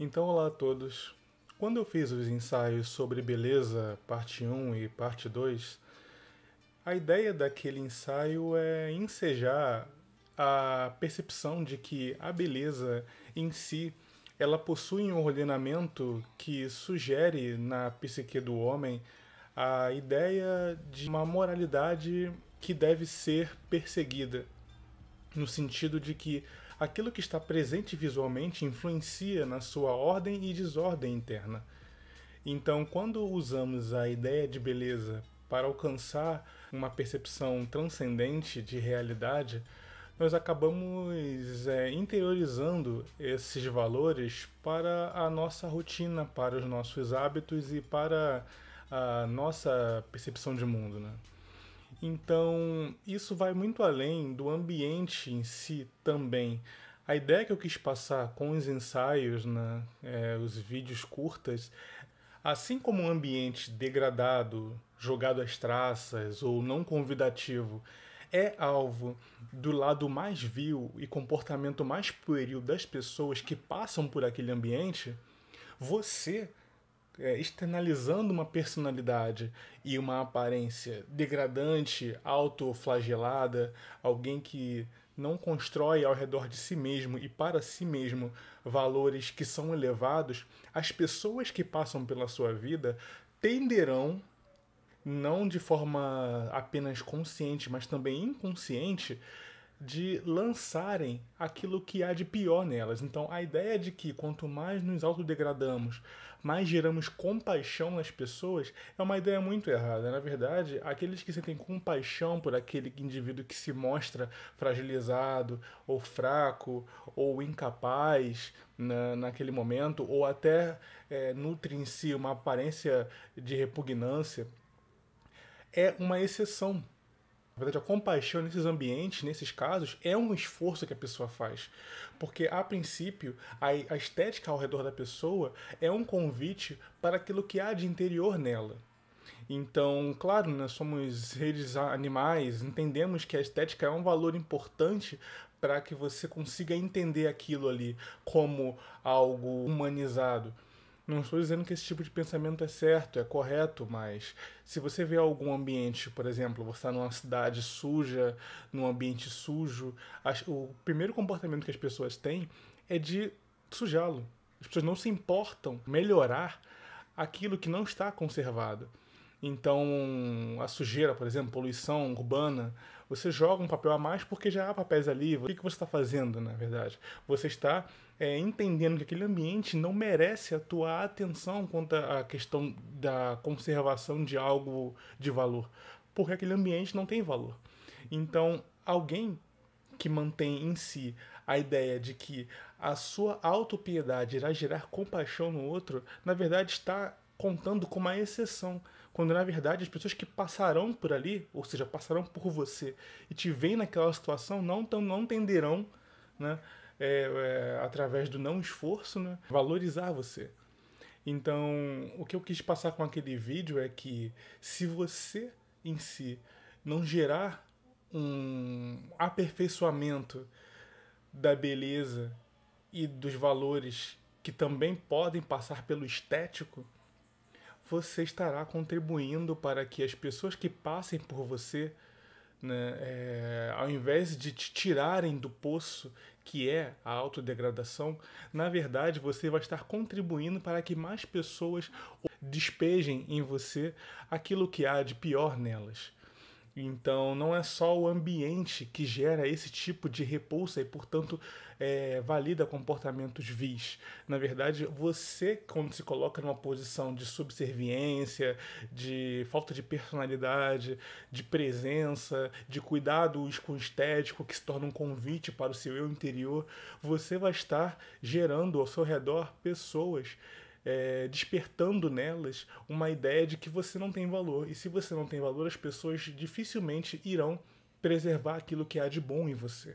Então, olá a todos. Quando eu fiz os ensaios sobre beleza, parte 1 e parte 2, a ideia daquele ensaio é ensejar a percepção de que a beleza em si ela possui um ordenamento que sugere na psique do homem a ideia de uma moralidade que deve ser perseguida no sentido de que aquilo que está presente visualmente influencia na sua ordem e desordem interna. Então, quando usamos a ideia de beleza para alcançar uma percepção transcendente de realidade, nós acabamos é, interiorizando esses valores para a nossa rotina, para os nossos hábitos e para a nossa percepção de mundo. Né? Então, isso vai muito além do ambiente em si também. A ideia que eu quis passar com os ensaios, né, é, os vídeos curtas, assim como um ambiente degradado, jogado às traças ou não convidativo, é alvo do lado mais vil e comportamento mais pueril das pessoas que passam por aquele ambiente, você é, externalizando uma personalidade e uma aparência degradante, autoflagelada, alguém que não constrói ao redor de si mesmo e para si mesmo valores que são elevados, as pessoas que passam pela sua vida tenderão, não de forma apenas consciente, mas também inconsciente, de lançarem aquilo que há de pior nelas. Então, a ideia é de que quanto mais nos autodegradamos, mais geramos compaixão nas pessoas é uma ideia muito errada. Na verdade, aqueles que sentem compaixão por aquele indivíduo que se mostra fragilizado, ou fraco, ou incapaz na, naquele momento, ou até é, nutre em si uma aparência de repugnância, é uma exceção na verdade, a compaixão nesses ambientes, nesses casos, é um esforço que a pessoa faz. Porque, a princípio, a estética ao redor da pessoa é um convite para aquilo que há de interior nela. Então, claro, nós somos seres animais, entendemos que a estética é um valor importante para que você consiga entender aquilo ali como algo humanizado. Não estou dizendo que esse tipo de pensamento é certo, é correto, mas se você vê algum ambiente, por exemplo, você está numa cidade suja, num ambiente sujo, o primeiro comportamento que as pessoas têm é de sujá-lo. As pessoas não se importam melhorar aquilo que não está conservado. Então, a sujeira, por exemplo, poluição urbana, você joga um papel a mais porque já há papéis ali. O que, você está fazendo, na verdade? Você está é, entendendo que aquele ambiente não merece a tua atenção quanto à questão da conservação de algo de valor, porque aquele ambiente não tem valor. Então, alguém que mantém em si a ideia de que a sua autopiedade irá gerar compaixão no outro, na verdade está contando com uma exceção, quando na verdade as pessoas que passarão por ali, ou seja, passarão por você e te veem naquela situação, não, tão, não tenderão, né, é, é, através do não esforço, né, valorizar você. Então, o que eu quis passar com aquele vídeo é que se você em si não gerar um aperfeiçoamento da beleza e dos valores que também podem passar pelo estético, você estará contribuindo para que as pessoas que passem por você, né, é, ao invés de te tirarem do poço que é a autodegradação, na verdade você vai estar contribuindo para que mais pessoas despejem em você aquilo que há de pior nelas. Então, não é só o ambiente que gera esse tipo de repulsa e, portanto, é, valida comportamentos vis. Na verdade, você, quando se coloca numa posição de subserviência, de falta de personalidade, de presença, de cuidados com estético, que se torna um convite para o seu eu interior, você vai estar gerando ao seu redor pessoas é, despertando nelas uma ideia de que você não tem valor. E se você não tem valor, as pessoas dificilmente irão preservar aquilo que há de bom em você.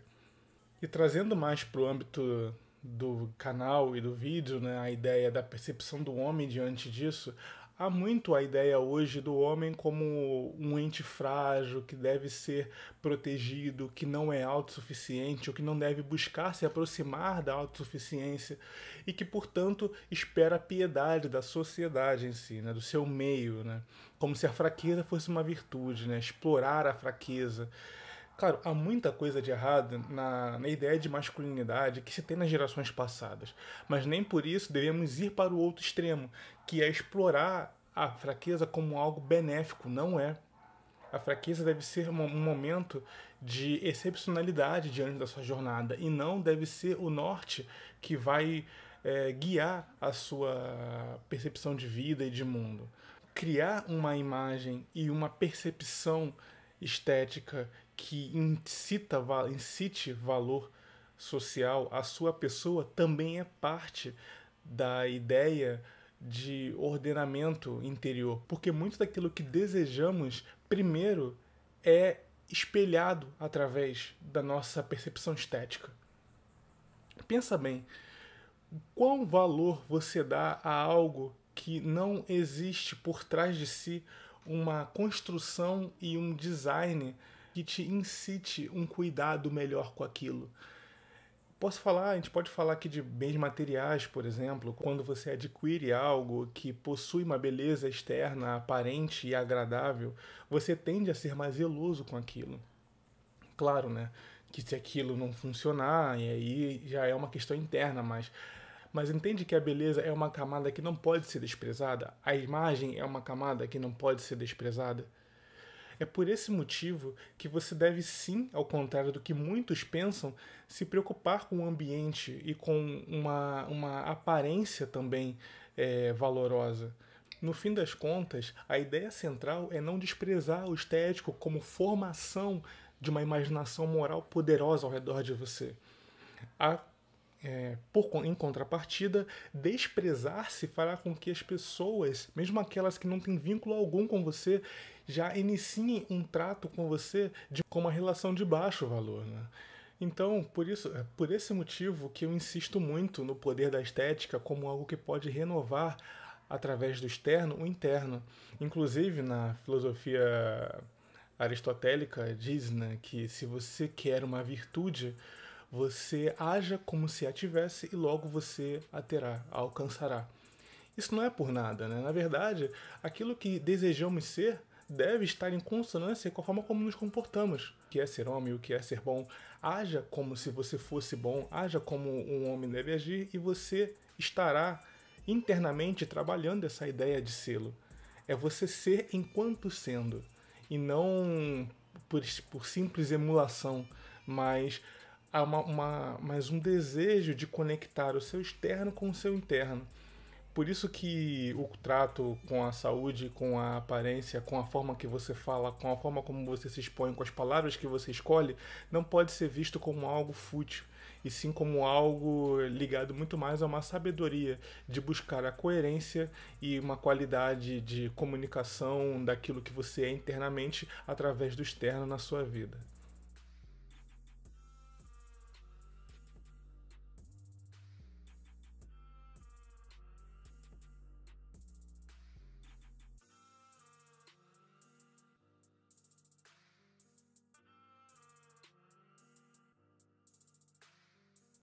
E trazendo mais para o âmbito do canal e do vídeo, né, a ideia da percepção do homem diante disso, Há muito a ideia hoje do homem como um ente frágil que deve ser protegido, que não é autossuficiente ou que não deve buscar se aproximar da autossuficiência e que, portanto, espera a piedade da sociedade em si, né? do seu meio, né? como se a fraqueza fosse uma virtude, né? explorar a fraqueza. Claro, há muita coisa de errado na, na ideia de masculinidade que se tem nas gerações passadas, mas nem por isso devemos ir para o outro extremo, que é explorar a fraqueza como algo benéfico, não é. A fraqueza deve ser um momento de excepcionalidade diante da sua jornada e não deve ser o norte que vai é, guiar a sua percepção de vida e de mundo. Criar uma imagem e uma percepção estética que incita, incite valor social à sua pessoa também é parte da ideia de ordenamento interior, porque muito daquilo que desejamos primeiro é espelhado através da nossa percepção estética. Pensa bem, qual valor você dá a algo que não existe por trás de si uma construção e um design que te incite um cuidado melhor com aquilo. Posso falar, a gente pode falar aqui de bens materiais, por exemplo, quando você adquire algo que possui uma beleza externa aparente e agradável, você tende a ser mais zeloso com aquilo. Claro, né? Que se aquilo não funcionar, e aí já é uma questão interna, mas mas entende que a beleza é uma camada que não pode ser desprezada? A imagem é uma camada que não pode ser desprezada? É por esse motivo que você deve sim, ao contrário do que muitos pensam, se preocupar com o ambiente e com uma, uma aparência também é, valorosa. No fim das contas, a ideia central é não desprezar o estético como formação de uma imaginação moral poderosa ao redor de você. A é, por, em contrapartida, desprezar-se fará com que as pessoas, mesmo aquelas que não têm vínculo algum com você, já iniciem um trato com você de, uma relação de baixo valor. Né? Então, por isso, é por esse motivo que eu insisto muito no poder da estética como algo que pode renovar através do externo o interno. Inclusive na filosofia aristotélica diz né, que se você quer uma virtude, você haja como se a tivesse e logo você a terá, a alcançará. Isso não é por nada, né? Na verdade, aquilo que desejamos ser deve estar em consonância com a forma como nos comportamos. O que é ser homem, o que é ser bom. Haja como se você fosse bom, haja como um homem deve agir e você estará internamente trabalhando essa ideia de selo. É você ser enquanto sendo e não por, por simples emulação, mas há uma, uma, mais um desejo de conectar o seu externo com o seu interno. Por isso que o trato com a saúde, com a aparência, com a forma que você fala, com a forma como você se expõe, com as palavras que você escolhe, não pode ser visto como algo fútil, e sim como algo ligado muito mais a uma sabedoria de buscar a coerência e uma qualidade de comunicação daquilo que você é internamente através do externo na sua vida.